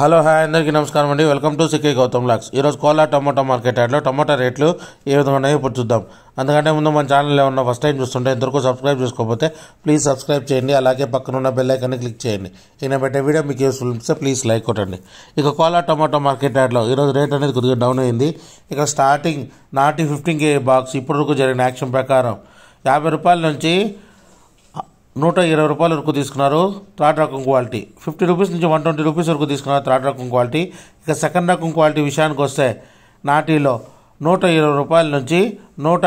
hello hi అందరికీ నమస్కారం అండి వెల్కమ్ టు సికే గౌతమ్ లాక్స్ ఈరోజు కోలా టమాటో మార్కెట్ యాడ్లో టమాటా రేట్లు ఏ విధంగా ఉన్నాయో ఇప్పుడు చూద్దాం అందుకంటే ముందు మన ఛానల్లో ఉన్న ఫస్ట్ టైం చూస్తుంటే ఇంతవరకు సబ్స్క్రైబ్ చేసుకోకపోతే ప్లీజ్ సబ్స్క్రైబ్ చేయండి అలాగే పక్కన ఉన్న బెల్లైకాన్ని క్లిక్ చేయండి ఈయన పెట్టే వీడియో మీకు యూస్ఫుల్ అనిపిస్తే ప్లీజ్ లైక్ కొట్టండి ఇక కోలా టమాటో మార్కెట్ యాడ్లో ఈరోజు రేట్ అనేది కొద్దిగా డౌన్ అయింది ఇక స్టార్టింగ్ నాటి ఫిఫ్టీన్ కే బాక్స్ ఇప్పటివరకు జరిగిన యాక్షన్ ప్రకారం యాభై రూపాయల నుంచి నూట ఇరవై రూపాయల వరకు తీసుకున్నారు థర్డ్ రకం క్వాలిటీ ఫిఫ్టీ రూపీస్ నుంచి వన్ ట్వంటీ రూపీస్ వరకు తీసుకున్నారు థర్డ్ రకం క్వాలిటీ ఇక సెకండ్ రకం క్వాలిటీ విషయానికి వస్తే నాటీలో నూట ఇరవై రూపాయల నుంచి నూట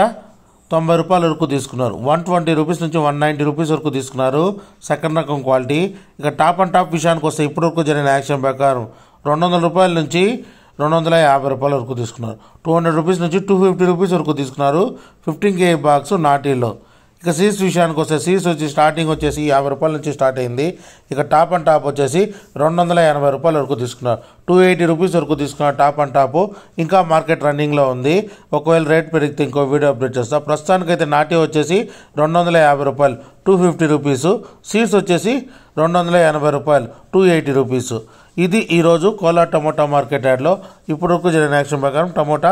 తొంభై రూపాయల వరకు తీసుకున్నారు వన్ ట్వంటీ రూపీస్ నుంచి వన్ నైంటీ రూపీస్ వరకు తీసుకున్నారు సెకండ్ రకం క్వాలిటీ ఇక టాప్ అండ్ టాప్ విషయానికి వస్తే ఇప్పటి వరకు జరిగిన యాక్షన్ ప్రకారం రెండు వందల రూపాయల నుంచి రెండు వందల యాభై రూపాయల వరకు తీసుకున్నారు టూ హండ్రెడ్ రూపీస్ నుంచి టూ ఫిఫ్టీ రూపీస్ వరకు తీసుకున్నారు ఫిఫ్టీన్ కే బాక్స్ నాటీలో ఇక సీస్ విషయానికి వస్తే సీస్ వచ్చి స్టార్టింగ్ వచ్చేసి యాభై రూపాయల నుంచి స్టార్ట్ అయింది ఇక టాప్ అండ్ టాప్ వచ్చేసి రెండు వందల ఎనభై రూపాయల వరకు తీసుకున్నారు టూ ఎయిటీ రూపీస్ వరకు తీసుకున్న టాప్ అండ్ టాప్ ఇంకా మార్కెట్ రన్నింగ్లో ఉంది ఒకవేళ రేట్ పెరిగితే ఇంకో వీడియో అప్డేట్ ప్రస్తుతానికి ప్రస్తుతానికైతే నాటి వచ్చేసి రెండు వందల యాభై రూపాయలు టూ ఫిఫ్టీ రూపీసు సీడ్స్ వచ్చేసి రెండు వందల ఎనభై రూపాయలు టూ ఎయిటీ రూపీసు ఇది ఈరోజు కోలా టమోటా మార్కెట్ యార్డ్లో ఇప్పుడు వరకు జరిగిన యాక్షన్ ప్రకారం టమోటా